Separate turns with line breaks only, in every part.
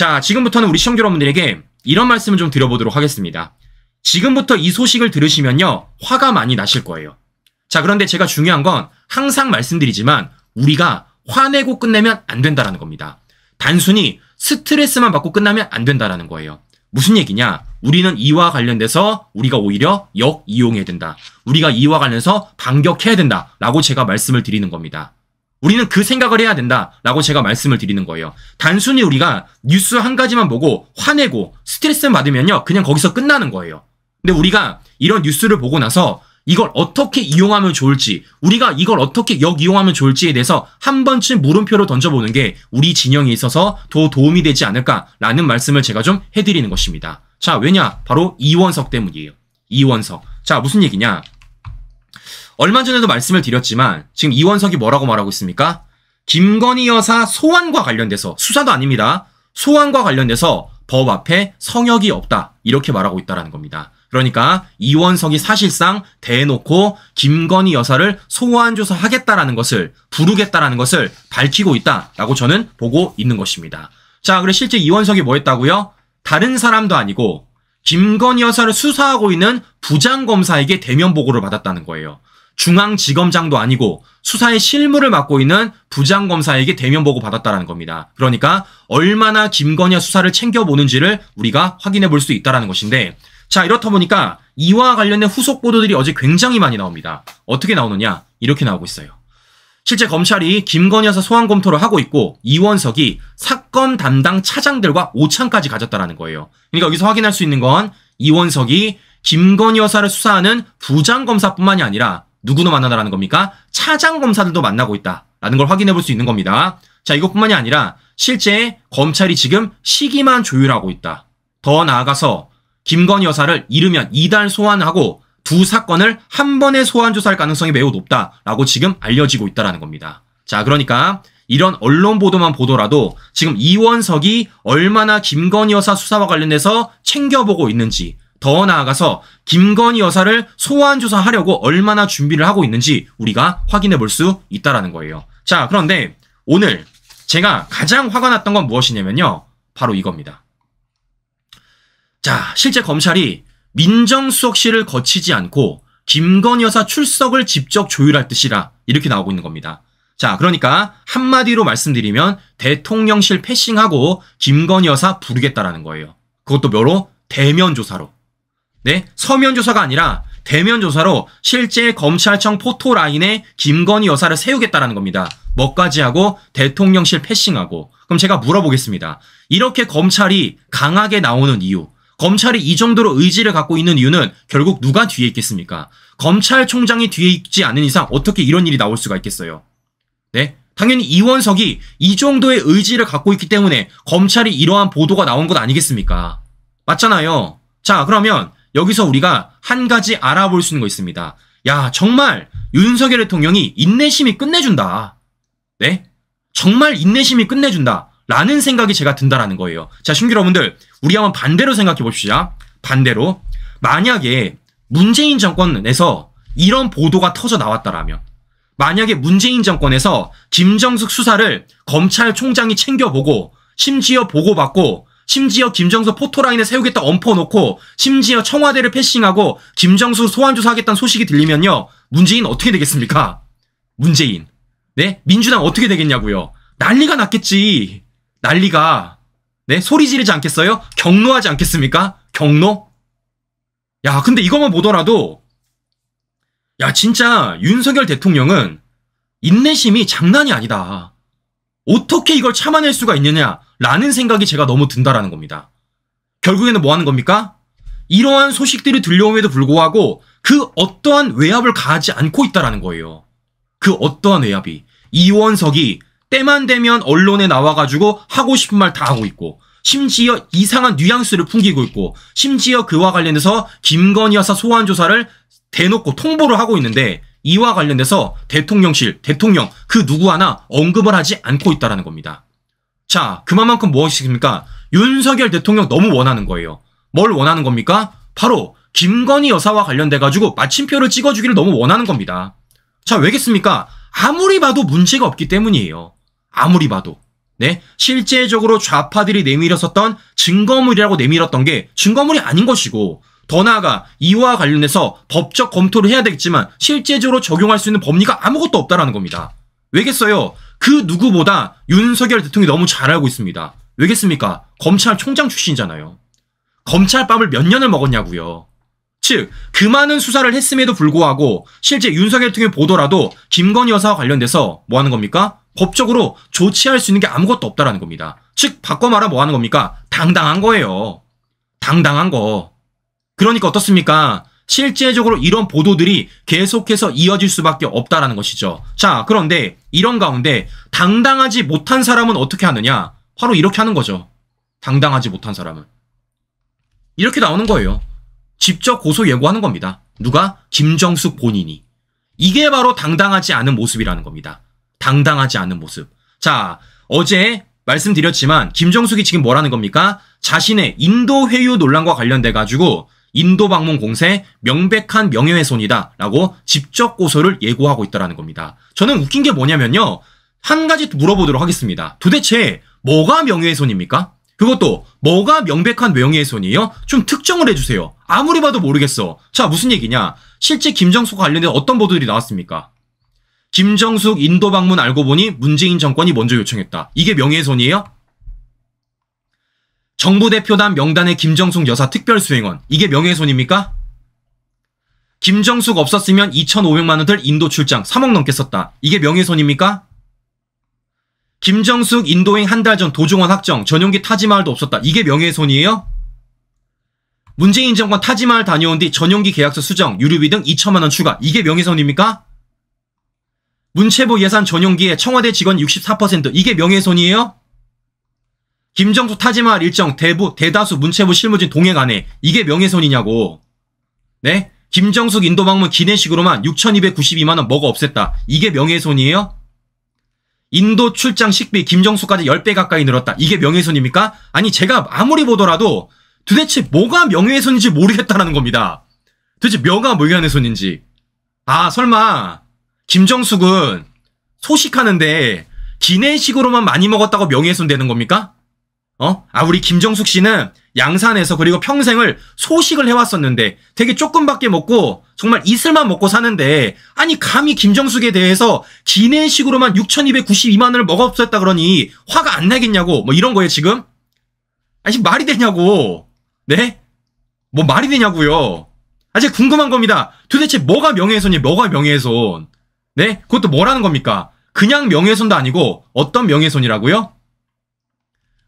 자, 지금부터는 우리 시청자 여러분들에게 이런 말씀을 좀 드려보도록 하겠습니다. 지금부터 이 소식을 들으시면요, 화가 많이 나실 거예요. 자, 그런데 제가 중요한 건 항상 말씀드리지만 우리가 화내고 끝내면 안 된다라는 겁니다. 단순히 스트레스만 받고 끝나면 안 된다라는 거예요. 무슨 얘기냐? 우리는 이와 관련돼서 우리가 오히려 역이용해야 된다. 우리가 이와 관련해서 반격해야 된다. 라고 제가 말씀을 드리는 겁니다. 우리는 그 생각을 해야 된다라고 제가 말씀을 드리는 거예요. 단순히 우리가 뉴스 한 가지만 보고 화내고 스트레스 받으면요. 그냥 거기서 끝나는 거예요. 근데 우리가 이런 뉴스를 보고 나서 이걸 어떻게 이용하면 좋을지, 우리가 이걸 어떻게 역이용하면 좋을지에 대해서 한 번쯤 물음표로 던져보는 게 우리 진영에 있어서 더 도움이 되지 않을까라는 말씀을 제가 좀 해드리는 것입니다. 자, 왜냐? 바로 이원석 때문이에요. 이원석. 자, 무슨 얘기냐? 얼마 전에도 말씀을 드렸지만 지금 이원석이 뭐라고 말하고 있습니까? 김건희 여사 소환과 관련돼서 수사도 아닙니다. 소환과 관련돼서 법 앞에 성역이 없다. 이렇게 말하고 있다는 겁니다. 그러니까 이원석이 사실상 대놓고 김건희 여사를 소환 조사하겠다라는 것을 부르겠다라는 것을 밝히고 있다라고 저는 보고 있는 것입니다. 자, 그래 실제 이원석이 뭐 했다고요? 다른 사람도 아니고 김건희 여사를 수사하고 있는 부장검사에게 대면 보고를 받았다는 거예요. 중앙지검장도 아니고 수사의 실무를 맡고 있는 부장검사에게 대면 보고 받았다라는 겁니다. 그러니까 얼마나 김건희와 수사를 챙겨보는지를 우리가 확인해 볼 수 있다라는 것인데 자 이렇다 보니까 이와 관련된 후속 보도들이 어제 굉장히 많이 나옵니다. 어떻게 나오느냐 이렇게 나오고 있어요. 실제 검찰이 김건희 여사 소환 검토를 하고 있고 이원석이 사건 담당 차장들과 오찬까지 가졌다라는 거예요. 그러니까 여기서 확인할 수 있는 건 이원석이 김건희 여사를 수사하는 부장검사뿐만이 아니라 누구도 만나다라는 겁니까? 차장 검사들도 만나고 있다라는 걸 확인해 볼 수 있는 겁니다. 자, 이것뿐만이 아니라 실제 검찰이 지금 시기만 조율하고 있다. 더 나아가서 김건희 여사를 이르면 이달 소환하고 두 사건을 한 번에 소환 조사할 가능성이 매우 높다라고 지금 알려지고 있다라는 겁니다. 자, 그러니까 이런 언론 보도만 보더라도 지금 이원석이 얼마나 김건희 여사 수사와 관련해서 챙겨보고 있는지 더 나아가서 김건희 여사를 소환 조사하려고 얼마나 준비를 하고 있는지 우리가 확인해 볼 수 있다라는 거예요. 자, 그런데 오늘 제가 가장 화가 났던 건 무엇이냐면요. 바로 이겁니다. 자, 실제 검찰이 민정수석실을 거치지 않고 김건희 여사 출석을 직접 조율할 뜻이라 이렇게 나오고 있는 겁니다. 자, 그러니까 한마디로 말씀드리면 대통령실 패싱하고 김건희 여사 부르겠다라는 거예요. 그것도 바로 대면 조사로. 네? 서면 조사가 아니라 대면 조사로 실제 검찰청 포토라인에 김건희 여사를 세우겠다라는 겁니다. 뭐까지 하고 대통령실 패싱하고 그럼 제가 물어보겠습니다. 이렇게 검찰이 강하게 나오는 이유 검찰이 이 정도로 의지를 갖고 있는 이유는 결국 누가 뒤에 있겠습니까? 검찰총장이 뒤에 있지 않은 이상 어떻게 이런 일이 나올 수가 있겠어요? 네? 당연히 이원석이 이 정도의 의지를 갖고 있기 때문에 검찰이 이러한 보도가 나온 것 아니겠습니까? 맞잖아요. 자, 그러면 여기서 우리가 한 가지 알아볼 수 있는 거 있습니다. 야, 정말 윤석열 대통령이 인내심이 끝내준다. 네? 정말 인내심이 끝내준다. 라는 생각이 제가 든다라는 거예요. 자, 신규 여러분들, 우리 한번 반대로 생각해 봅시다. 반대로. 만약에 문재인 정권에서 이런 보도가 터져 나왔다라면, 만약에 문재인 정권에서 김정숙 수사를 검찰총장이 챙겨보고, 심지어 보고받고, 심지어 김정수 포토라인에 세우겠다 엄퍼놓고 심지어 청와대를 패싱하고 김정수 소환조사하겠다는 소식이 들리면요. 문재인 어떻게 되겠습니까? 문재인. 네? 민주당 어떻게 되겠냐고요. 난리가 났겠지. 난리가. 네? 소리 지르지 않겠어요? 경로하지 않겠습니까? 경로? 야, 근데 이것만 보더라도 야, 진짜 윤석열 대통령은 인내심이 장난이 아니다. 어떻게 이걸 참아낼 수가 있느냐라는 생각이 제가 너무 든다라는 겁니다. 결국에는 뭐 하는 겁니까? 이러한 소식들이 들려옴에도 불구하고 그 어떠한 외압을 가하지 않고 있다라는 거예요. 그 어떠한 외압이 이원석이 때만 되면 언론에 나와가지고 하고 싶은 말 다 하고 있고 심지어 이상한 뉘앙스를 풍기고 있고 심지어 그와 관련해서 김건희 여사 소환 조사를 대놓고 통보를 하고 있는데 이와 관련돼서 대통령실, 대통령 그 누구 하나 언급을 하지 않고 있다라는 겁니다. 자, 그만큼 무엇이십니까? 윤석열 대통령 너무 원하는 거예요. 뭘 원하는 겁니까? 바로 김건희 여사와 관련돼 가지고 마침표를 찍어주기를 너무 원하는 겁니다. 자, 왜겠습니까? 아무리 봐도 문제가 없기 때문이에요. 아무리 봐도. 네? 실제적으로 좌파들이 내밀었었던 증거물이라고 내밀었던 게 증거물이 아닌 것이고 더 나아가 이와 관련해서 법적 검토를 해야 되겠지만 실제적으로 적용할 수 있는 법리가 아무것도 없다라는 겁니다. 왜겠어요? 그 누구보다 윤석열 대통령이 너무 잘 알고 있습니다. 왜겠습니까? 검찰총장 출신이잖아요. 검찰밥을 몇 년을 먹었냐고요. 즉, 그 많은 수사를 했음에도 불구하고 실제 윤석열 통해 보더라도 김건희 여사와 관련돼서 뭐 하는 겁니까? 법적으로 조치할 수 있는 게 아무것도 없다라는 겁니다. 즉, 바꿔 말하 뭐 하는 겁니까? 당당한 거예요. 당당한 거. 그러니까 어떻습니까? 실제적으로 이런 보도들이 계속해서 이어질 수밖에 없다라는 것이죠. 자, 그런데 이런 가운데 당당하지 못한 사람은 어떻게 하느냐? 바로 이렇게 하는 거죠. 당당하지 못한 사람은. 이렇게 나오는 거예요. 직접 고소 예고하는 겁니다. 누가? 김정숙 본인이. 이게 바로 당당하지 않은 모습이라는 겁니다. 당당하지 않은 모습. 자, 어제 말씀드렸지만 김정숙이 지금 뭐라는 겁니까? 자신의 인도 회유 논란과 관련돼 가지고 인도 방문 공세 명백한 명예훼손이다라고 직접 고소를 예고하고 있다라는 겁니다. 저는 웃긴 게 뭐냐면요. 한 가지 물어보도록 하겠습니다. 도대체 뭐가 명예훼손입니까? 그것도 뭐가 명백한 명예훼손이에요? 좀 특정을 해주세요. 아무리 봐도 모르겠어. 자 무슨 얘기냐? 실제 김정숙 관련된 어떤 보도들이 나왔습니까? 김정숙 인도 방문 알고 보니 문재인 정권이 먼저 요청했다. 이게 명예훼손이에요? 정부 대표단 명단에 김정숙 여사 특별수행원. 이게 명예훼손입니까? 김정숙 없었으면 2,500만 원들 인도 출장 3억 넘게 썼다. 이게 명예훼손입니까? 김정숙 인도행 한 달 전 도종원 확정 전용기 타지마을도 없었다. 이게 명예훼손이에요? 문재인 정권 타지마을 다녀온 뒤 전용기 계약서 수정, 유류비 등 2천만 원 추가. 이게 명예훼손입니까? 문체부 예산 전용기에 청와대 직원 64% 이게 명예훼손이에요? 김정수 타지마할 일정 대부, 대다수 문체부 실무진 동행 안에 이게 명예훼손이냐고. 네? 김정숙 인도 방문 기내식으로만 6,292만원 먹어 없앴다. 이게 명예훼손이에요? 인도 출장 식비 김정숙까지 10배 가까이 늘었다. 이게 명예훼손입니까? 아니, 제가 아무리 보더라도 도대체 뭐가 명예훼손인지 모르겠다라는 겁니다. 도대체 뭐가 명예훼손인지. 아, 설마, 김정숙은 소식하는데 기내식으로만 많이 먹었다고 명예훼손 되는 겁니까? 어? 아, 우리 김정숙 씨는 양산에서 그리고 평생을 소식을 해왔었는데 되게 조금밖에 먹고 정말 이슬만 먹고 사는데 아니 감히 김정숙에 대해서 기내식으로만 6,292만 원을 먹어없었다 그러니 화가 안 나겠냐고 뭐 이런 거예요 지금? 아니 지금 말이 되냐고 네? 뭐 말이 되냐고요 아직 궁금한 겁니다 도대체 뭐가 명예훼손이 뭐가 명예훼손 네? 그것도 뭐라는 겁니까? 그냥 명예훼손도 아니고 어떤 명예훼손이라고요?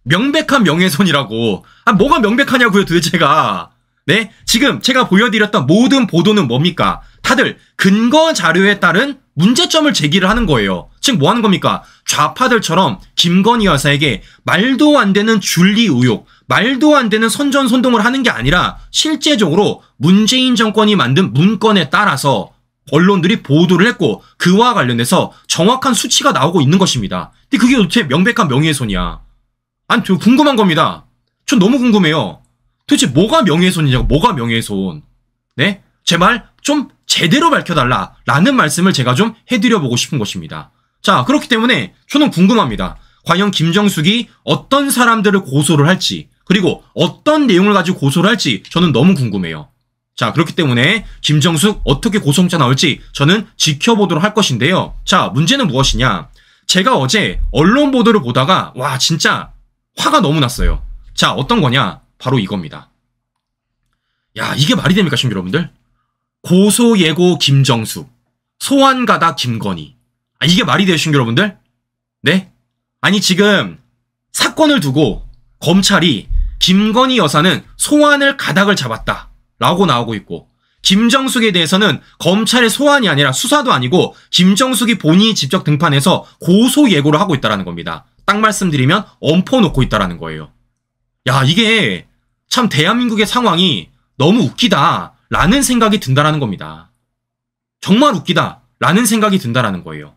명백한 명예훼손이라고. 아, 뭐가 명백하냐고요, 도대체가. 네? 지금 제가 보여드렸던 모든 보도는 뭡니까? 다들 근거 자료에 따른 문제점을 제기를 하는 거예요. 지금 뭐 하는 겁니까? 좌파들처럼 김건희 여사에게 말도 안 되는 줄리 의혹, 말도 안 되는 선전 선동을 하는 게 아니라 실제적으로 문재인 정권이 만든 문건에 따라서 언론들이 보도를 했고 그와 관련해서 정확한 수치가 나오고 있는 것입니다. 근데 그게 도대체 명백한 명예훼손이야. 아니, 저 궁금한 겁니다. 전 너무 궁금해요. 도대체 뭐가 명예훼손이냐고, 뭐가 명예훼손. 네? 제 말 좀 제대로 밝혀달라. 라는 말씀을 제가 좀 해드려보고 싶은 것입니다. 자, 그렇기 때문에 저는 궁금합니다. 과연 김정숙이 어떤 사람들을 고소를 할지, 그리고 어떤 내용을 가지고 고소를 할지 저는 너무 궁금해요. 자, 그렇기 때문에 김정숙 어떻게 고소영장 나올지 저는 지켜보도록 할 것인데요. 자, 문제는 무엇이냐? 제가 어제 언론 보도를 보다가 와, 진짜 화가 너무 났어요. 자, 어떤 거냐? 바로 이겁니다. 야, 이게 말이 됩니까, 신민 여러분들? 고소예고 김정수, 소환가다 김건희. 아, 이게 말이 돼요, 신규 여러분들? 네? 아니, 지금 사건을 두고 검찰이 김건희 여사는 소환을 가닥을 잡았다. 라고 나오고 있고, 김정숙에 대해서는 검찰의 소환이 아니라 수사도 아니고 김정숙이 본인이 직접 등판해서 고소 예고를 하고 있다라는 겁니다. 딱 말씀드리면 엄포 놓고 있다라는 거예요. 야, 이게 참 대한민국의 상황이 너무 웃기다. 라는 생각이 든다라는 겁니다. 정말 웃기다. 라는 생각이 든다라는 거예요.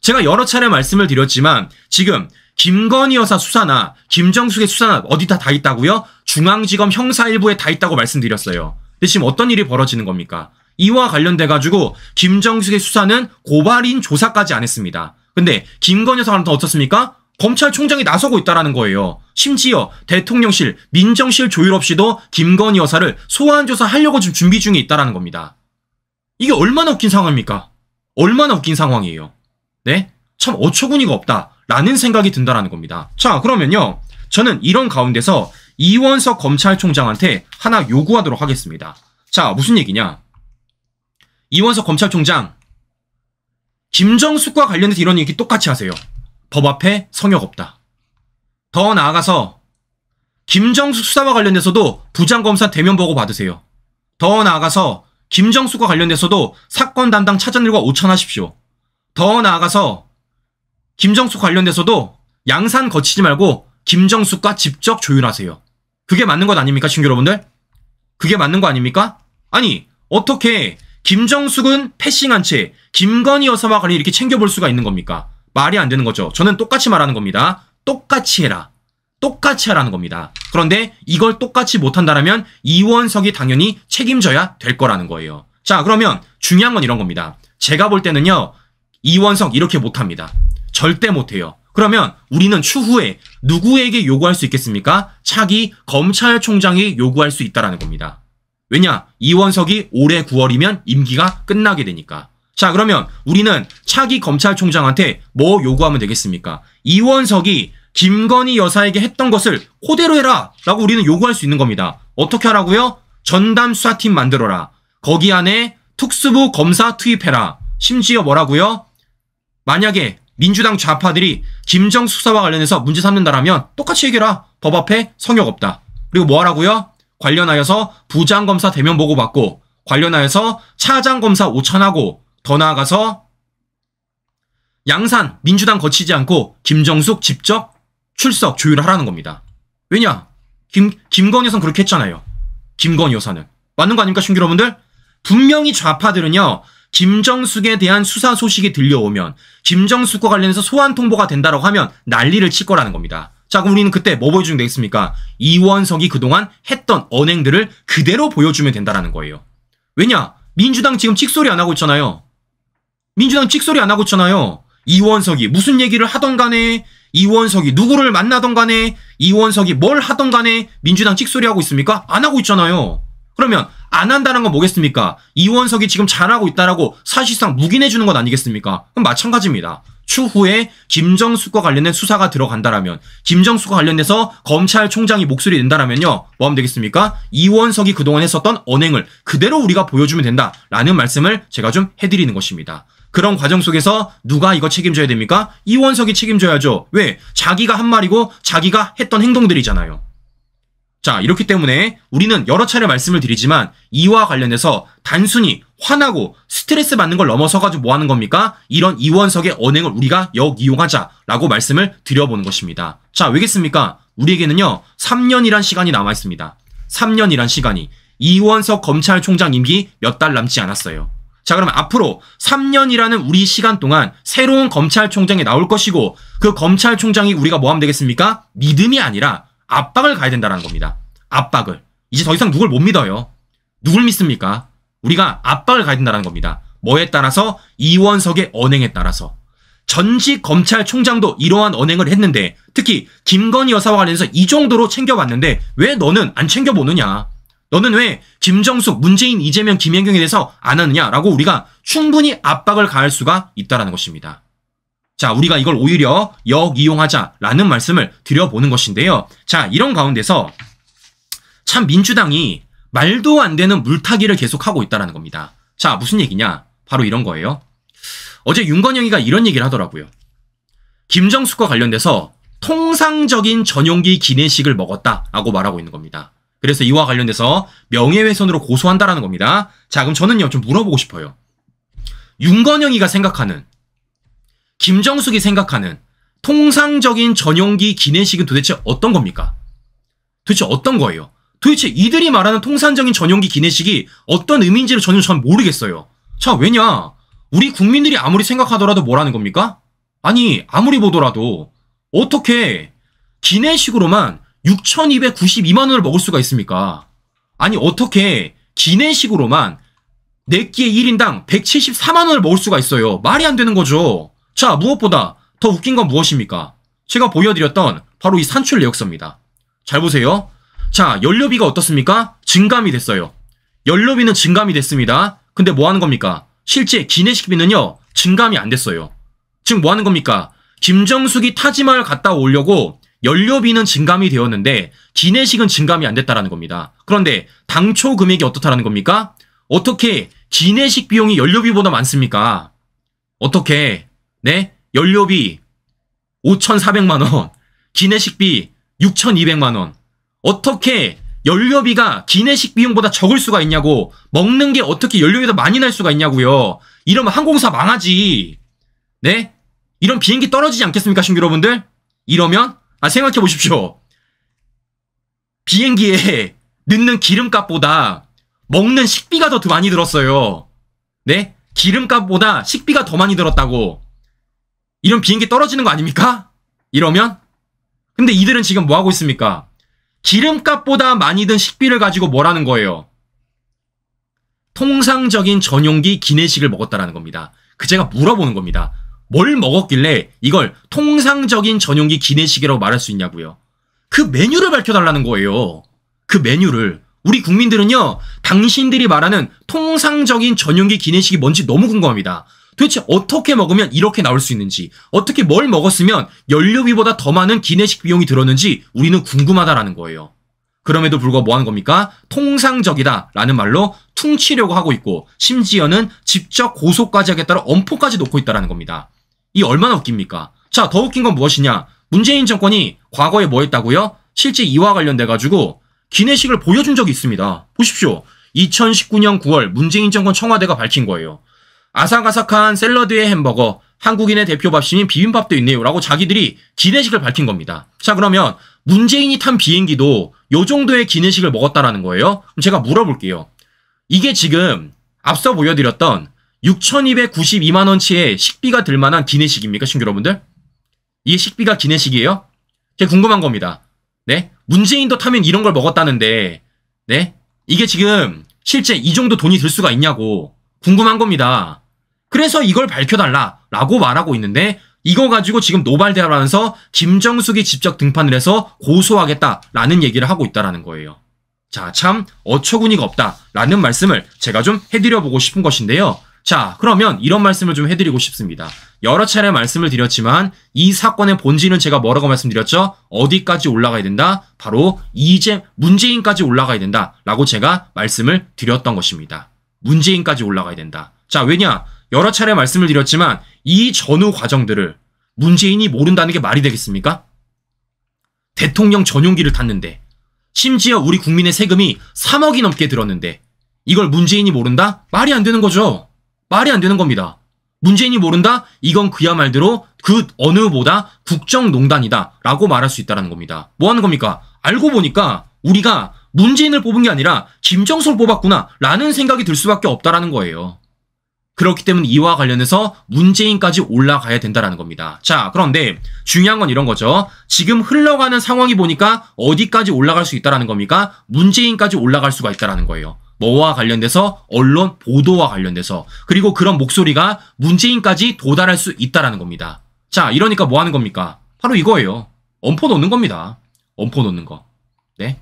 제가 여러 차례 말씀을 드렸지만 지금 김건희 여사 수사나 김정숙의 수사나 어디 다 다 있다고요? 중앙지검 형사 일부에 다 있다고 말씀드렸어요. 근데 지금 어떤 일이 벌어지는 겁니까? 이와 관련돼 가지고 김정숙의 수사는 고발인 조사까지 안 했습니다. 근데 김건희 사람한 어떻습니까? 검찰총장이 나서고 있다라는 거예요. 심지어 대통령실, 민정실 조율 없이도 김건희 여사를 소환 조사하려고 지금 준비 중에 있다라는 겁니다. 이게 얼마나 웃긴 상황입니까? 얼마나 웃긴 상황이에요. 네? 참 어처구니가 없다라는 생각이 든다라는 겁니다. 자, 그러면요. 저는 이런 가운데서 이원석 검찰총장한테 하나 요구하도록 하겠습니다. 자, 무슨 얘기냐? 이원석 검찰총장, 김정숙과 관련해서 이런 얘기 똑같이 하세요. 법 앞에 성역 없다. 더 나아가서 김정숙 수사와 관련해서도 부장검사 대면 보고 받으세요. 더 나아가서 김정숙과 관련해서도 사건 담당 차장들과 오찬하십시오. 더 나아가서 김정숙 관련해서도 양산 거치지 말고 김정숙과 직접 조율하세요. 그게 맞는 것 아닙니까, 친규 여러분들? 그게 맞는 거 아닙니까? 아니, 어떻게 김정숙은 패싱한 채 김건희 여사와 관리 이렇게 챙겨볼 수가 있는 겁니까? 말이 안 되는 거죠. 저는 똑같이 말하는 겁니다. 똑같이 해라. 똑같이 하라는 겁니다. 그런데 이걸 똑같이 못한다라면 이원석이 당연히 책임져야 될 거라는 거예요. 자, 그러면 중요한 건 이런 겁니다. 제가 볼 때는요, 이원석 이렇게 못합니다. 절대 못해요. 그러면 우리는 추후에 누구에게 요구할 수 있겠습니까? 차기 검찰총장이 요구할 수 있다라는 겁니다. 왜냐? 이원석이 올해 9월이면 임기가 끝나게 되니까. 자, 그러면 우리는 차기 검찰총장한테 뭐 요구하면 되겠습니까? 이원석이 김건희 여사에게 했던 것을 그대로 해라! 라고 우리는 요구할 수 있는 겁니다. 어떻게 하라고요? 전담 수사팀 만들어라. 거기 안에 특수부 검사 투입해라. 심지어 뭐라고요? 만약에 민주당 좌파들이 김정 수사와 관련해서 문제 삼는다라면 똑같이 얘기해라. 법 앞에 성역 없다. 그리고 뭐 하라고요? 관련하여서 부장검사 대면 보고 받고 관련하여서 차장검사 오천하고더 나아가서 양산 민주당 거치지 않고 김정숙 직접 출석 조율하라는 겁니다. 왜냐? 김 김건희 여사는 그렇게 했잖아요. 김건희 여사는 맞는 거 아닙니까, 신규 여러분들? 분명히 좌파들은요 김정숙에 대한 수사 소식이 들려오면 김정숙과 관련해서 소환 통보가 된다라고 하면 난리를 칠 거라는 겁니다. 자 그럼 우리는 그때 뭐 보여주면 되겠습니까? 이원석이 그동안 했던 언행들을 그대로 보여주면 된다라는 거예요. 왜냐? 민주당 지금 찍소리 안 하고 있잖아요. 민주당 찍소리 안 하고 있잖아요. 이원석이 무슨 얘기를 하던 간에 이원석이 누구를 만나던 간에 이원석이 뭘 하던 간에 민주당 찍소리 하고 있습니까? 안 하고 있잖아요. 그러면 안 한다는 건 뭐겠습니까? 이원석이 지금 잘하고 있다라고 사실상 묵인해주는 건 아니겠습니까? 그럼 마찬가지입니다. 추후에 김정숙과 관련된 수사가 들어간다라면 김정숙과 관련돼서 검찰총장이 목소리 낸다라면요 뭐 하면 되겠습니까? 이원석이 그동안 했었던 언행을 그대로 우리가 보여주면 된다라는 말씀을 제가 좀 해드리는 것입니다. 그런 과정 속에서 누가 이거 책임져야 됩니까? 이원석이 책임져야죠. 왜? 자기가 한 말이고 자기가 했던 행동들이잖아요. 자, 이렇기 때문에 우리는 여러 차례 말씀을 드리지만 이와 관련해서 단순히 화나고 스트레스 받는 걸 넘어서가지고 뭐 하는 겁니까? 이런 이원석의 언행을 우리가 역이용하자라고 말씀을 드려보는 것입니다. 자, 왜겠습니까? 우리에게는요, 3년이란 시간이 남아있습니다. 3년이란 시간이. 이원석 검찰총장 임기 몇 달 남지 않았어요. 자, 그러면 앞으로 3년이라는 우리 시간 동안 새로운 검찰총장이 나올 것이고 그 검찰총장이 우리가 뭐 하면 되겠습니까? 믿음이 아니라 압박을 가야 된다는 겁니다. 압박을. 이제 더 이상 누굴 못 믿어요. 누굴 믿습니까? 우리가 압박을 가야 된다는 겁니다. 뭐에 따라서? 이원석의 언행에 따라서. 전직 검찰총장도 이러한 언행을 했는데 특히 김건희 여사와 관련해서 이 정도로 챙겨봤는데 왜 너는 안 챙겨보느냐? 너는 왜 김정숙, 문재인, 이재명, 김현경에 대해서 안 하느냐라고 우리가 충분히 압박을 가할 수가 있다라는 것입니다. 자, 우리가 이걸 오히려 역이용하자라는 말씀을 드려보는 것인데요. 자, 이런 가운데서 참 민주당이 말도 안 되는 물타기를 계속하고 있다는 겁니다. 자, 무슨 얘기냐? 바로 이런 거예요. 어제 윤건영이가 이런 얘기를 하더라고요. 김정숙과 관련돼서 통상적인 전용기 기내식을 먹었다라고 말하고 있는 겁니다. 그래서 이와 관련돼서 명예훼손으로 고소한다라는 겁니다. 자, 그럼 저는요, 좀 물어보고 싶어요. 윤건영이가 생각하는 김정숙이 생각하는 통상적인 전용기 기내식은 도대체 어떤 겁니까? 도대체 어떤 거예요? 도대체 이들이 말하는 통상적인 전용기 기내식이 어떤 의미인지를 전혀 전 모르겠어요. 자, 왜냐? 우리 국민들이 아무리 생각하더라도 뭐라는 겁니까? 아니, 아무리 보더라도 어떻게 기내식으로만 6,292만 원을 먹을 수가 있습니까? 아니, 어떻게 기내식으로만 내끼에 1인당 174만 원을 먹을 수가 있어요. 말이 안 되는 거죠. 자, 무엇보다 더 웃긴 건 무엇입니까? 제가 보여드렸던 바로 이 산출 내역서입니다. 잘 보세요. 자, 연료비가 어떻습니까? 증감이 됐어요. 연료비는 증감이 됐습니다. 근데 뭐 하는 겁니까? 실제 기내식비는요, 증감이 안 됐어요. 지금 뭐 하는 겁니까? 김정숙이 타지마을 갔다 오려고 연료비는 증감이 되었는데 기내식은 증감이 안 됐다라는 겁니다. 그런데 당초 금액이 어떻다라는 겁니까? 어떻게 기내식 비용이 연료비보다 많습니까? 어떻게 네? 연료비 5,400만원, 기내식비 6,200만원. 어떻게 연료비가 기내식 비용보다 적을 수가 있냐고, 먹는 게 어떻게 연료비보다 많이 날 수가 있냐고요. 이러면 항공사 망하지. 네? 이런 비행기 떨어지지 않겠습니까, 신규 여러분들? 이러면, 아, 생각해 보십시오. 비행기에 넣는 기름값보다 먹는 식비가 더 많이 들었어요. 네? 기름값보다 식비가 더 많이 들었다고. 이런 비행기 떨어지는 거 아닙니까? 이러면? 근데 이들은 지금 뭐 하고 있습니까? 기름값보다 많이 든 식비를 가지고 뭐라는 거예요? 통상적인 전용기 기내식을 먹었다라는 겁니다. 그 제가 물어보는 겁니다. 뭘 먹었길래 이걸 통상적인 전용기 기내식이라고 말할 수 있냐고요. 그 메뉴를 밝혀달라는 거예요. 그 메뉴를. 우리 국민들은요, 당신들이 말하는 통상적인 전용기 기내식이 뭔지 너무 궁금합니다. 도대체 어떻게 먹으면 이렇게 나올 수 있는지, 어떻게 뭘 먹었으면 연료비보다 더 많은 기내식 비용이 들었는지 우리는 궁금하다라는 거예요. 그럼에도 불구하고 뭐 하는 겁니까? 통상적이다라는 말로 퉁치려고 하고 있고 심지어는 직접 고소까지 하겠 다라 엄포까지 놓고 있다라는 겁니다. 이 얼마나 웃깁니까? 자, 더 웃긴 건 무엇이냐? 문재인 정권이 과거에 뭐 했다고요? 실제 이와 관련돼 가지고 기내식을 보여준 적이 있습니다. 보십시오. 2019년 9월 문재인 정권 청와대가 밝힌 거예요. 아삭아삭한 샐러드에 햄버거, 한국인의 대표 밥심인 비빔밥도 있네요. 라고 자기들이 기내식을 밝힌 겁니다. 자, 그러면 문재인이 탄 비행기도 요 정도의 기내식을 먹었다라는 거예요? 그럼 제가 물어볼게요. 이게 지금 앞서 보여드렸던 6,292만원치의 식비가 들만한 기내식입니까, 신규 여러분들? 이게 식비가 기내식이에요? 제가 궁금한 겁니다. 네? 문재인도 타면 이런 걸 먹었다는데, 네? 이게 지금 실제 이 정도 돈이 들 수가 있냐고 궁금한 겁니다. 그래서 이걸 밝혀달라라고 말하고 있는데 이거 가지고 지금 노발대화하면서 김정숙이 직접 등판을 해서 고소하겠다라는 얘기를 하고 있다라는 거예요. 자, 참 어처구니가 없다라는 말씀을 제가 좀 해드려 보고 싶은 것인데요. 자, 그러면 이런 말씀을 좀 해드리고 싶습니다. 여러 차례 말씀을 드렸지만 이 사건의 본질은 제가 뭐라고 말씀드렸죠? 어디까지 올라가야 된다? 바로 이제 문재인까지 올라가야 된다라고 제가 말씀을 드렸던 것입니다. 문재인까지 올라가야 된다. 자, 왜냐? 여러 차례 말씀을 드렸지만 이 전후 과정들을 문재인이 모른다는 게 말이 되겠습니까? 대통령 전용기를 탔는데 심지어 우리 국민의 세금이 3억이 넘게 들었는데 이걸 문재인이 모른다? 말이 안 되는 거죠. 말이 안 되는 겁니다. 문재인이 모른다? 이건 그야말로 그 어느보다 국정농단이다 라고 말할 수 있다는 겁니다. 뭐 하는 겁니까? 알고 보니까 우리가 문재인을 뽑은 게 아니라 김정수를 뽑았구나 라는 생각이 들 수밖에 없다라는 거예요. 그렇기 때문에 이와 관련해서 문재인까지 올라가야 된다라는 겁니다. 자, 그런데 중요한 건 이런 거죠. 지금 흘러가는 상황이 보니까 어디까지 올라갈 수 있다라는 겁니까? 문재인까지 올라갈 수가 있다라는 거예요. 뭐와 관련돼서 언론 보도와 관련돼서 그리고 그런 목소리가 문재인까지 도달할 수 있다라는 겁니다. 자, 이러니까 뭐 하는 겁니까? 바로 이거예요. 엄포 놓는 겁니다. 엄포 놓는 거. 네?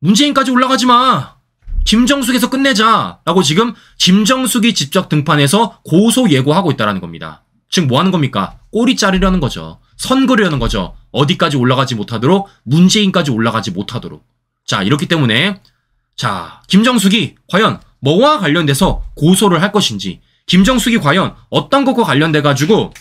문재인까지 올라가지 마. 김정숙에서 끝내자라고 지금 김정숙이 직접 등판해서 고소 예고하고 있다라는 겁니다. 지금 뭐 하는 겁니까? 꼬리 자르려는 거죠. 선거려는 거죠. 어디까지 올라가지 못하도록 문재인까지 올라가지 못하도록. 자, 이렇기 때문에 자, 김정숙이 과연 뭐와 관련돼서 고소를 할 것인지 김정숙이 과연 어떤 것과 관련돼 가지고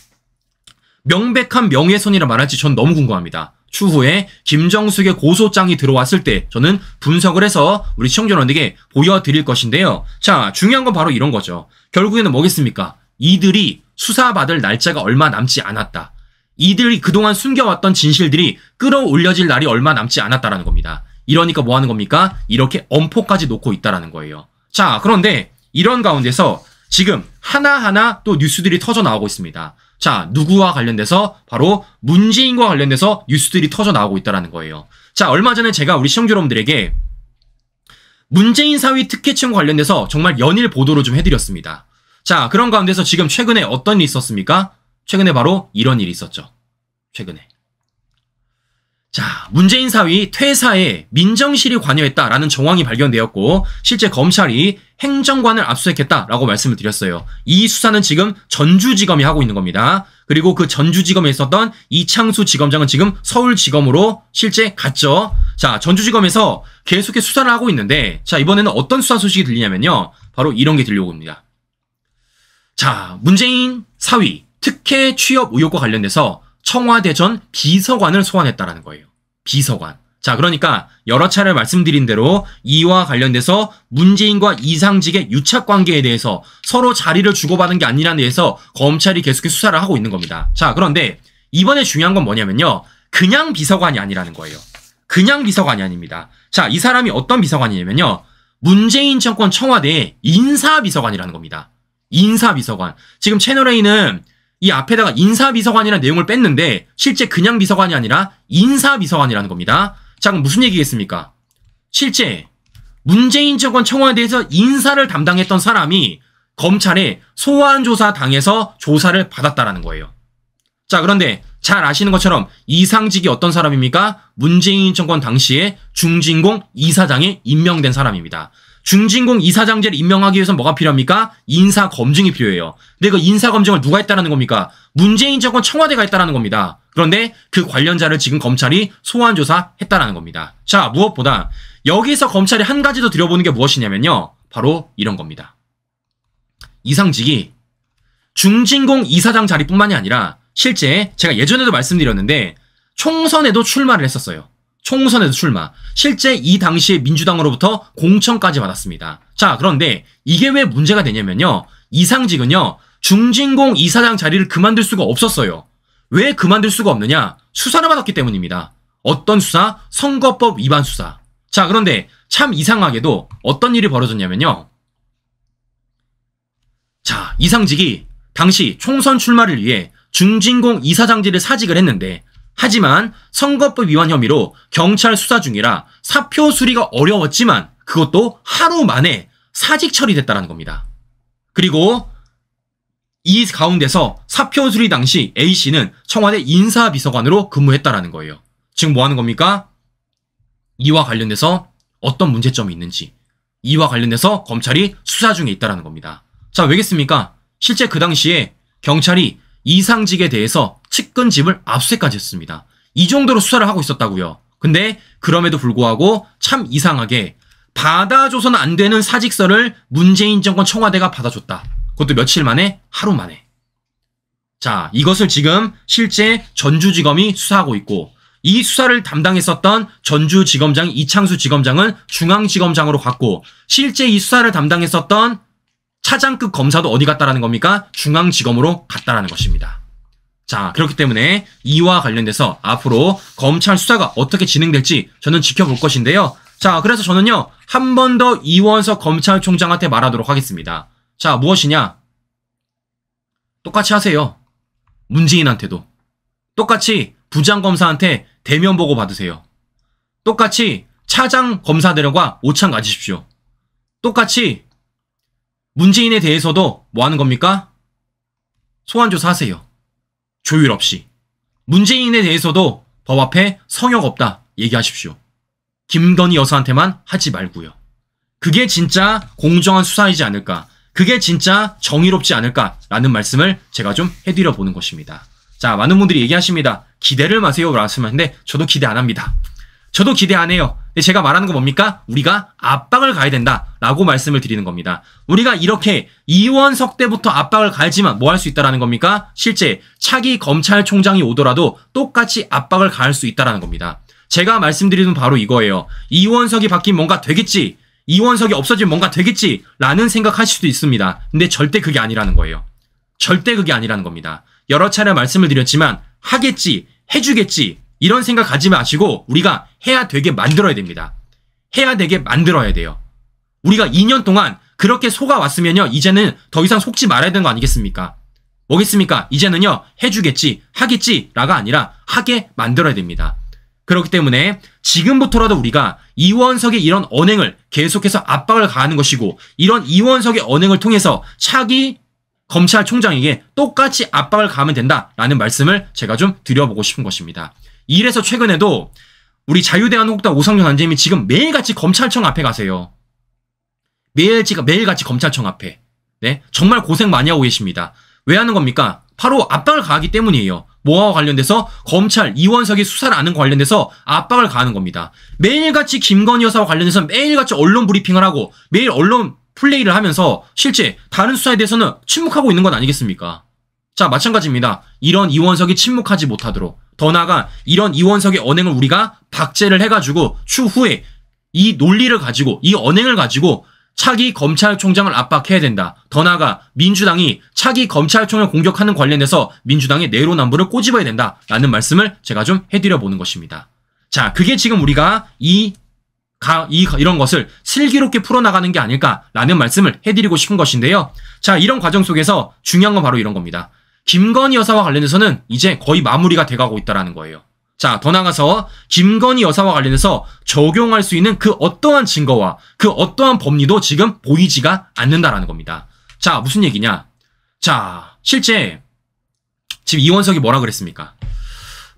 명백한 명예훼손이라 말할지 전 너무 궁금합니다. 추후에 김정숙의 고소장이 들어왔을 때 저는 분석을 해서 우리 시청자 여러분에게 보여드릴 것인데요. 자, 중요한 건 바로 이런 거죠. 결국에는 뭐겠습니까? 이들이 수사받을 날짜가 얼마 남지 않았다. 이들이 그동안 숨겨왔던 진실들이 끌어올려질 날이 얼마 남지 않았다라는 겁니다. 이러니까 뭐 하는 겁니까? 이렇게 엄포까지 놓고 있다라는 거예요. 자, 그런데 이런 가운데서 지금 하나하나 또 뉴스들이 터져 나오고 있습니다. 자, 누구와 관련돼서 바로 문재인과 관련돼서 뉴스들이 터져 나오고 있다라는 거예요. 자, 얼마 전에 제가 우리 시청자 여러분들에게 문재인 사위 특혜층 관련돼서 정말 연일 보도를 좀 해드렸습니다. 자, 그런 가운데서 지금 최근에 어떤 일이 있었습니까? 최근에 바로 이런 일이 있었죠. 최근에. 자, 문재인 사위 퇴사에 민정실이 관여했다라는 정황이 발견되었고 실제 검찰이 행정관을 압수했겠다라고 말씀을 드렸어요. 이 수사는 지금 전주지검이 하고 있는 겁니다. 그리고 그 전주지검에 있었던 이창수 지검장은 지금 서울지검으로 실제 갔죠. 자, 전주지검에서 계속해 수사를 하고 있는데 자, 이번에는 어떤 수사 소식이 들리냐면요. 바로 이런 게 들려옵니다. 자, 문재인 사위 특혜 취업 의혹과 관련돼서 청와대 전 비서관을 소환했다라는 거예요. 비서관. 자, 그러니까 여러 차례 말씀드린 대로 이와 관련돼서 문재인과 이상직의 유착 관계에 대해서 서로 자리를 주고받은 게 아니라는 데서 검찰이 계속해 수사를 하고 있는 겁니다. 자, 그런데 이번에 중요한 건 뭐냐면요. 그냥 비서관이 아니라는 거예요. 그냥 비서관이 아닙니다. 자, 이 사람이 어떤 비서관이냐면요. 문재인 정권 청와대 인사비서관이라는 겁니다. 인사비서관. 지금 채널A는 이 앞에다가 인사비서관이라는 내용을 뺐는데 실제 그냥 비서관이 아니라 인사비서관이라는 겁니다. 자 그럼 무슨 얘기겠습니까? 실제 문재인 정권 청와대에서 인사를 담당했던 사람이 검찰에 소환 조사 당해서 조사를 받았다라는 거예요. 자 그런데 잘 아시는 것처럼 이상직이 어떤 사람입니까? 문재인 정권 당시에 중진공 이사장에 임명된 사람입니다. 중진공 이사장제를 임명하기 위해서 뭐가 필요합니까? 인사 검증이 필요해요. 근데 그 인사 검증을 누가 했다라는 겁니까? 문재인 정권 청와대가 했다라는 겁니다. 그런데 그 관련자를 지금 검찰이 소환 조사했다라는 겁니다. 자, 무엇보다 여기서 검찰이 한 가지 더 들여보는 게 무엇이냐면요. 바로 이런 겁니다. 이상직이 중진공 이사장 자리뿐만이 아니라 실제 제가 예전에도 말씀드렸는데 총선에도 출마를 했었어요. 총선에서 출마, 실제 이 당시에 민주당으로부터 공천까지 받았습니다. 자, 그런데 이게 왜 문제가 되냐면요. 이상직은요, 중진공 이사장 자리를 그만둘 수가 없었어요. 왜 그만둘 수가 없느냐? 수사를 받았기 때문입니다. 어떤 수사? 선거법 위반 수사. 자, 그런데 참 이상하게도 어떤 일이 벌어졌냐면요. 자, 이상직이 당시 총선 출마를 위해 중진공 이사장지를 사직을 했는데 하지만 선거법 위반 혐의로 경찰 수사 중이라 사표 수리가 어려웠지만 그것도 하루 만에 사직 처리됐다는 겁니다. 그리고 이 가운데서 사표 수리 당시 A씨는 청와대 인사비서관으로 근무했다라는 거예요. 지금 뭐 하는 겁니까? 이와 관련돼서 어떤 문제점이 있는지 이와 관련돼서 검찰이 수사 중에 있다라는 겁니다. 자, 왜겠습니까? 실제 그 당시에 경찰이 이상직에 대해서 측근집을 압수해까지 했습니다. 이 정도로 수사를 하고 있었다고요. 근데 그럼에도 불구하고 참 이상하게 받아줘서는 안 되는 사직서를 문재인 정권 청와대가 받아줬다. 그것도 며칠 만에 하루 만에. 자, 이것을 지금 실제 전주지검이 수사하고 있고 이 수사를 담당했었던 전주지검장 이창수 지검장은 중앙지검장으로 갔고 실제 이 수사를 담당했었던 차장급 검사도 어디 갔다라는 겁니까? 중앙지검으로 갔다라는 것입니다. 자, 그렇기 때문에 이와 관련돼서 앞으로 검찰 수사가 어떻게 진행될지 저는 지켜볼 것인데요. 자, 그래서 저는요, 한 번 더 이원석 검찰총장한테 말하도록 하겠습니다. 자, 무엇이냐? 똑같이 하세요. 문재인한테도. 똑같이 부장검사한테 대면 보고 받으세요. 똑같이 차장 검사들과 오찬 가지십시오. 똑같이 문재인에 대해서도 뭐 하는 겁니까? 소환조사하세요. 조율 없이. 문재인에 대해서도 법 앞에 성역 없다 얘기하십시오. 김건희 여사한테만 하지 말고요. 그게 진짜 공정한 수사이지 않을까. 그게 진짜 정의롭지 않을까라는 말씀을 제가 좀 해드려 보는 것입니다. 자, 많은 분들이 얘기하십니다. 기대를 마세요. 말씀하는데 저도 기대 안 합니다. 저도 기대 안 해요. 제가 말하는 건 뭡니까? 우리가 압박을 가야 된다라고 말씀을 드리는 겁니다. 우리가 이렇게 이원석 때부터 압박을 갈지만 뭐 할 수 있다라는 겁니까? 실제 차기 검찰총장이 오더라도 똑같이 압박을 가할 수 있다라는 겁니다. 제가 말씀드리는 바로 이거예요. 이원석이 바뀐 뭔가 되겠지. 이원석이 없어지면 뭔가 되겠지라는 생각하실 수도 있습니다. 근데 절대 그게 아니라는 거예요. 절대 그게 아니라는 겁니다. 여러 차례 말씀을 드렸지만 하겠지, 해주겠지 이런 생각 가지 마시고 우리가 해야 되게 만들어야 됩니다. 해야 되게 만들어야 돼요. 우리가 2년 동안 그렇게 속아왔으면요. 이제는 더 이상 속지 말아야 되는 거 아니겠습니까? 뭐겠습니까? 이제는요. 해주겠지, 하겠지 라가 아니라 하게 만들어야 됩니다. 그렇기 때문에 지금부터라도 우리가 이원석의 이런 언행을 계속해서 압박을 가하는 것이고 이런 이원석의 언행을 통해서 차기 검찰총장에게 똑같이 압박을 가하면 된다라는 말씀을 제가 좀 드려보고 싶은 것입니다. 이래서 최근에도 우리 자유대한민국당 오성준 단장님이 지금 매일같이 검찰청 앞에 가세요. 매일, 매일같이 검찰청 앞에. 네? 정말 고생 많이 하고 계십니다. 왜 하는 겁니까? 바로 압박을 가하기 때문이에요. 뭐와 관련돼서 검찰 이원석이 수사를 안는거 관련돼서 압박을 가하는 겁니다. 매일같이 김건희 여사와 관련해서 매일같이 언론 브리핑을 하고 매일 언론 플레이를 하면서 실제 다른 수사에 대해서는 침묵하고 있는 건 아니겠습니까? 자 마찬가지입니다. 이런 이원석이 침묵하지 못하도록 더 나아가 이런 이원석의 언행을 우리가 박제를 해가지고 추후에 이 논리를 가지고 이 언행을 가지고 차기 검찰총장을 압박해야 된다. 더 나아가 민주당이 차기 검찰총을 공격하는 관련해서 민주당의 내로남불을 꼬집어야 된다. 라는 말씀을 제가 좀 해드려 보는 것입니다. 자, 그게 지금 우리가 이 가, 이, 이런 것을 슬기롭게 풀어나가는 게 아닐까라는 말씀을 해드리고 싶은 것인데요. 자, 이런 과정 속에서 중요한 건 바로 이런 겁니다. 김건희 여사와 관련해서는 이제 거의 마무리가 돼가고 있다라는 거예요. 자, 더 나가서 김건희 여사와 관련해서 적용할 수 있는 그 어떠한 증거와 그 어떠한 법리도 지금 보이지가 않는다라는 겁니다. 자, 무슨 얘기냐? 자, 실제 지금 이원석이 뭐라 그랬습니까?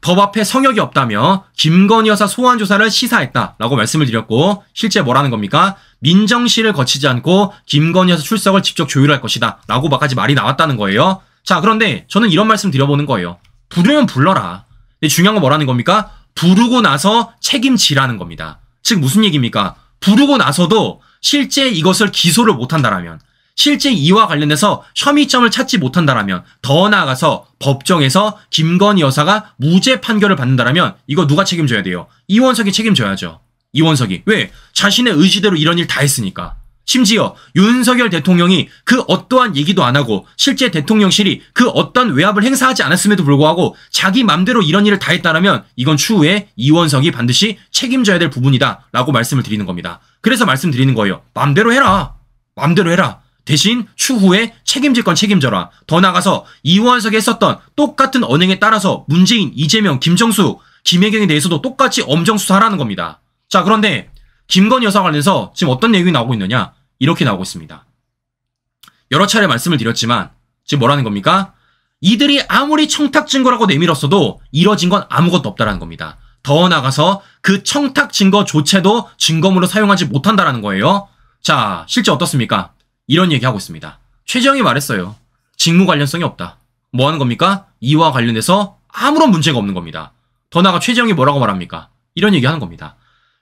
법 앞에 성역이 없다며 김건희 여사 소환 조사를 시사했다라고 말씀을 드렸고 실제 뭐라는 겁니까? 민정실을 거치지 않고 김건희 여사 출석을 직접 조율할 것이다라고까지 막 말이 나왔다는 거예요. 자, 그런데 저는 이런 말씀 드려보는 거예요. 부르면 불러라. 근데 중요한 건 뭐라는 겁니까? 부르고 나서 책임지라는 겁니다. 즉, 무슨 얘기입니까? 부르고 나서도 실제 이것을 기소를 못한다라면, 실제 이와 관련해서 혐의점을 찾지 못한다라면, 더 나아가서 법정에서 김건희 여사가 무죄 판결을 받는다라면, 이거 누가 책임져야 돼요? 이원석이 책임져야죠. 이원석이. 왜? 자신의 의지대로 이런 일 다 했으니까. 심지어 윤석열 대통령이 그 어떠한 얘기도 안 하고 실제 대통령실이 그 어떤 외압을 행사하지 않았음에도 불구하고 자기 맘대로 이런 일을 다 했다라면 이건 추후에 이원석이 반드시 책임져야 될 부분이다 라고 말씀을 드리는 겁니다. 그래서 말씀드리는 거예요. 맘대로 해라. 맘대로 해라. 대신 추후에 책임질 건 책임져라. 더 나가서 아 이원석이 했었던 똑같은 언행에 따라서 문재인, 이재명, 김정수, 김혜경에 대해서도 똑같이 엄정수사하라는 겁니다. 자 그런데 김건희 여사 관련해서 지금 어떤 내용이 나오고 있느냐 이렇게 나오고 있습니다. 여러 차례 말씀을 드렸지만 지금 뭐라는 겁니까? 이들이 아무리 청탁 증거라고 내밀었어도 이뤄진 건 아무것도 없다라는 겁니다. 더 나아가서 그 청탁 증거조차도 증거물로 사용하지 못한다라는 거예요. 자, 실제 어떻습니까? 이런 얘기하고 있습니다. 최정형이 말했어요. 직무 관련성이 없다. 뭐 하는 겁니까? 이와 관련해서 아무런 문제가 없는 겁니다. 더 나아가 최정형이 뭐라고 말합니까? 이런 얘기하는 겁니다.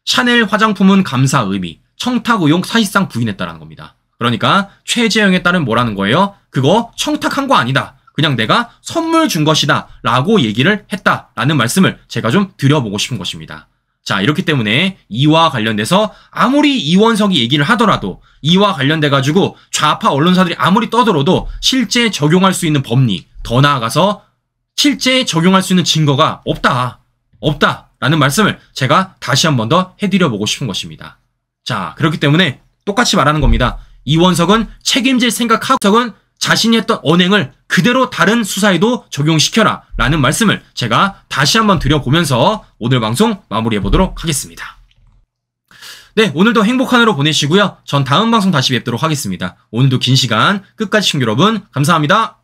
샤넬 화장품은 감사 의미, 청탁 의혹 사실상 부인했다라는 겁니다. 그러니까 최재형에 따른 뭐라는 거예요? 그거 청탁한 거 아니다. 그냥 내가 선물 준 것이다 라고 얘기를 했다라는 말씀을 제가 좀 드려보고 싶은 것입니다. 자 이렇기 때문에 이와 관련돼서 아무리 이원석이 얘기를 하더라도 이와 관련돼 가지고 좌파 언론사들이 아무리 떠들어도 실제 적용할 수 있는 법리 더 나아가서 실제 적용할 수 있는 증거가 없다 없다 라는 말씀을 제가 다시 한 번 더 해드려 보고 싶은 것입니다. 자, 그렇기 때문에 똑같이 말하는 겁니다. 이원석은 책임질 생각하고 석은 자신이 했던 언행을 그대로 다른 수사에도 적용시켜라 라는 말씀을 제가 다시 한 번 드려보면서 오늘 방송 마무리해 보도록 하겠습니다. 네, 오늘도 행복한 하루 보내시고요. 전 다음 방송 다시 뵙도록 하겠습니다. 오늘도 긴 시간 끝까지 시청 여러분 감사합니다.